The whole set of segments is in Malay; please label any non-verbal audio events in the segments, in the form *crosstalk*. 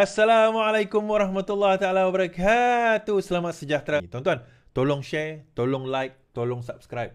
Assalamualaikum warahmatullahi taala wabarakatuh. Selamat sejahtera. Tuan-tuan, tolong share, tolong like, tolong subscribe.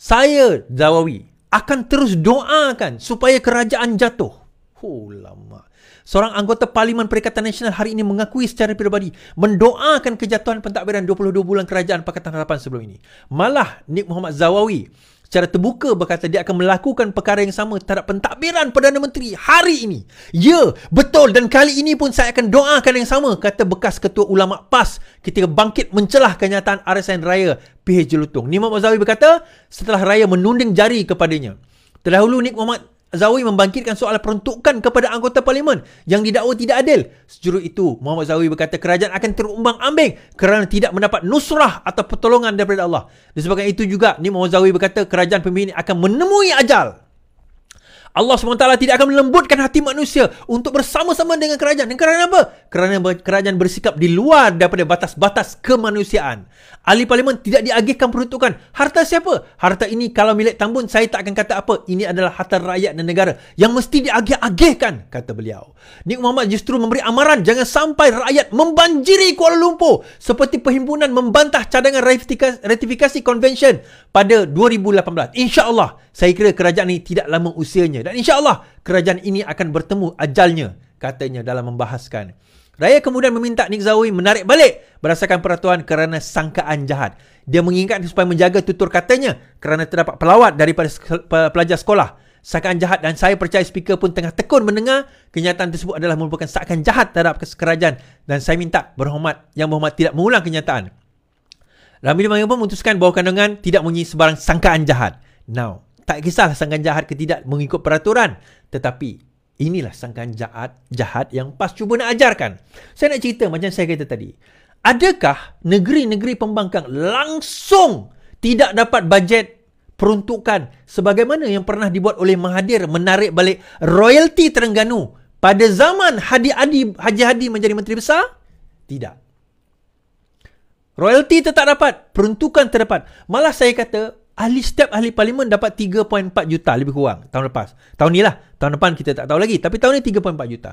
Saya Zawawi akan terus doakan supaya kerajaan jatuh. Oh lama. Seorang anggota Parlimen Perikatan Nasional hari ini mengakui secara peribadi mendoakan kejatuhan pentadbiran 22 bulan kerajaan Pakatan Harapan sebelum ini. Malah Nik Muhammad Zawawi secara terbuka berkata dia akan melakukan perkara yang sama terhadap pentadbiran Perdana Menteri hari ini. Ya, betul dan kali ini pun saya akan doakan yang sama kata bekas ketua ulama PAS ketika bangkit mencelah kenyataan RSN Raya PH Jelutong. Nima Mazawi berkata setelah Raya menunding jari kepadanya. Terdahulu Nik Muhammad Zawi membangkitkan soal peruntukan kepada anggota parlimen yang didakwa tidak adil. Sejuruh itu, Muhammad Zawi berkata kerajaan akan terumbang ambing kerana tidak mendapat nusrah atau pertolongan daripada Allah. Disebabkan itu juga, ni Muhammad Zawi berkata kerajaan pemimpin akan menemui ajal. Allah SWT tidak akan melembutkan hati manusia untuk bersama-sama dengan kerajaan. Dan kerana apa? kerana kerajaan bersikap di luar daripada batas-batas kemanusiaan. Ahli Parlimen tidak diagihkan peruntukan. Harta siapa? Harta ini kalau milik tambun saya tak akan kata apa. Ini adalah harta rakyat dan negara yang mesti diagih-agihkan, kata beliau. Nik Muhammad justru memberi amaran jangan sampai rakyat membanjiri Kuala Lumpur seperti perhimpunan membantah cadangan ratifikasi konvensyen pada 2018. InsyaAllah, saya kira kerajaan ini tidak lama usianya. Dan insyaAllah, kerajaan ini akan bertemu ajalnya katanya dalam membahaskan. Raya kemudian meminta Nik Zawi menarik balik berdasarkan peraturan kerana sangkaan jahat. Dia mengingat supaya menjaga tutur katanya kerana terdapat pelawat daripada pelajar sekolah. Sangkaan jahat dan saya percaya speaker pun tengah tekun mendengar kenyataan tersebut adalah merupakan sangkaan jahat terhadap kerajaan dan saya minta berhormat yang berhormat tidak mengulang kenyataan. Ramil Mangga pun memutuskan bahawa kandungan tidak mempunyai sebarang sangkaan jahat. Now, tak kisahlah sangkaan jahat ketidak mengikut peraturan tetapi Inilah sangkaan jahat, jahat yang PAS cuba nak ajarkan. Saya nak cerita macam saya kata tadi. Adakah negeri-negeri pembangkang langsung tidak dapat bajet peruntukan sebagaimana yang pernah dibuat oleh Mahathir menarik balik royalti Terengganu pada zaman Hadi Adi, Haji Hadi menjadi Menteri Besar? Tidak. Royalti tetap dapat, peruntukan terdapat. Malah saya kata, ahli setiap ahli parlimen dapat 3.4 juta lebih kurang tahun lepas. Tahun ni lah. Tahun depan kita tak tahu lagi. Tapi tahun ni 3.4 juta.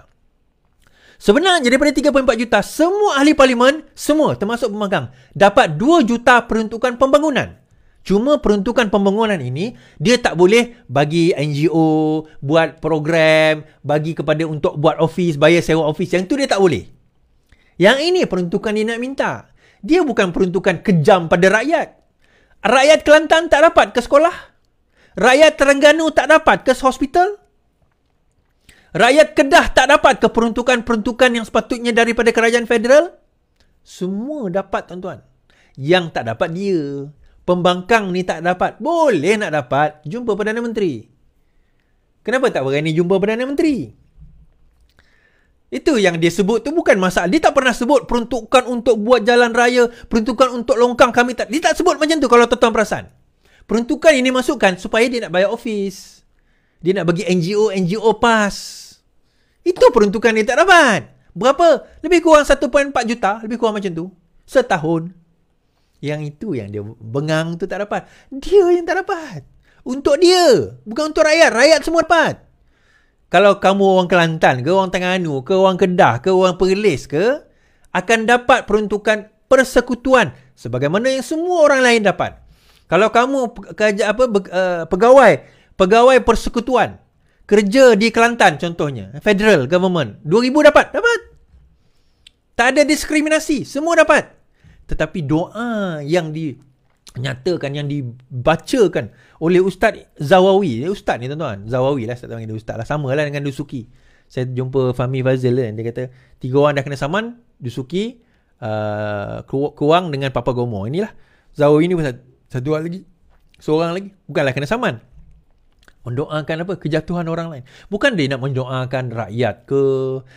Sebenarnya daripada 3.4 juta, semua ahli parlimen, semua termasuk pemegang dapat 2 juta peruntukan pembangunan. Cuma peruntukan pembangunan ini, dia tak boleh bagi NGO, buat program, bagi kepada untuk buat office, bayar sewa office. Yang tu dia tak boleh. Yang ini peruntukan dia nak minta. Dia bukan peruntukan kejam pada rakyat. Rakyat Kelantan tak dapat ke sekolah. Rakyat Terengganu tak dapat ke hospital. Rakyat Kedah tak dapat ke peruntukan-peruntukan yang sepatutnya daripada kerajaan federal. Semua dapat tuan-tuan. Yang tak dapat dia. Pembangkang ni tak dapat. Boleh nak dapat. Jumpa Perdana Menteri. Kenapa tak berani jumpa Perdana Menteri? Menteri. Itu yang dia sebut tu bukan masalah. Dia tak pernah sebut peruntukan untuk buat jalan raya, peruntukan untuk longkang kami. Tak, dia tak sebut macam tu kalau tuan-tuan perasan. Peruntukan ini masukkan supaya dia nak bayar ofis. Dia nak bagi NGO, NGO pas. Itu peruntukan dia tak dapat. Berapa? Lebih kurang 1.4 juta. Lebih kurang macam tu. Setahun. Yang itu yang dia bengang tu tak dapat. Dia yang tak dapat. Untuk dia. Bukan untuk rakyat. Rakyat semua dapat kalau kamu orang Kelantan ke orang Terengganu ke orang Kedah ke orang Perlis ke akan dapat peruntukan persekutuan sebagaimana yang semua orang lain dapat. Kalau kamu kerja apa eh, pegawai pegawai persekutuan kerja di Kelantan contohnya federal government 2000 dapat dapat tak ada diskriminasi semua dapat tetapi doa yang di nyatakan yang dibacakan oleh Ustaz Zawawi. Ustaz ni tuan-tuan. Zawawi lah saya tak panggil dia Ustaz lah. Sama lah dengan Dusuki. Saya jumpa Fahmi Fazil kan. Dia kata tiga orang dah kena saman. Dusuki, uh, Kuang dengan Papa Gomo. Inilah. Zawawi ni pun satu, satu orang lagi. Seorang lagi. Bukanlah kena saman. Mendoakan apa? Kejatuhan orang lain. Bukan dia nak mendoakan rakyat ke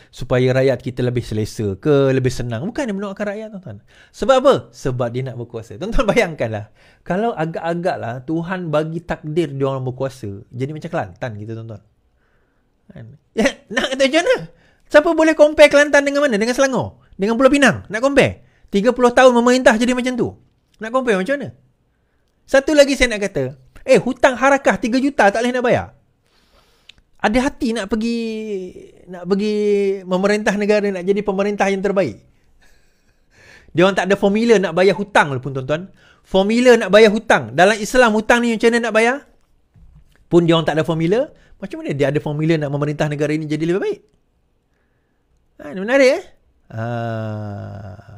supaya rakyat kita lebih selesa ke lebih senang. Bukan dia mendoakan rakyat tuan-tuan. Sebab apa? Sebab dia nak berkuasa. Tuan-tuan *laughs* bayangkanlah. Kalau agak-agak lah Tuhan bagi takdir dia orang berkuasa. Jadi macam Kelantan gitu tuan-tuan. Kan? Ya, nak kata macam mana? Siapa boleh compare Kelantan dengan mana? Dengan Selangor? Dengan Pulau Pinang? Nak compare? 30 tahun memerintah jadi macam tu. Nak compare macam mana? Satu lagi saya nak kata. Eh hutang harakah 3 juta tak boleh nak bayar Ada hati nak pergi Nak pergi memerintah negara Nak jadi pemerintah yang terbaik Dia orang tak ada formula nak bayar hutang pun tuan-tuan Formula nak bayar hutang Dalam Islam hutang ni macam mana nak bayar Pun dia orang tak ada formula Macam mana dia ada formula nak memerintah negara ini jadi lebih baik Ha, ini menarik eh? Uh...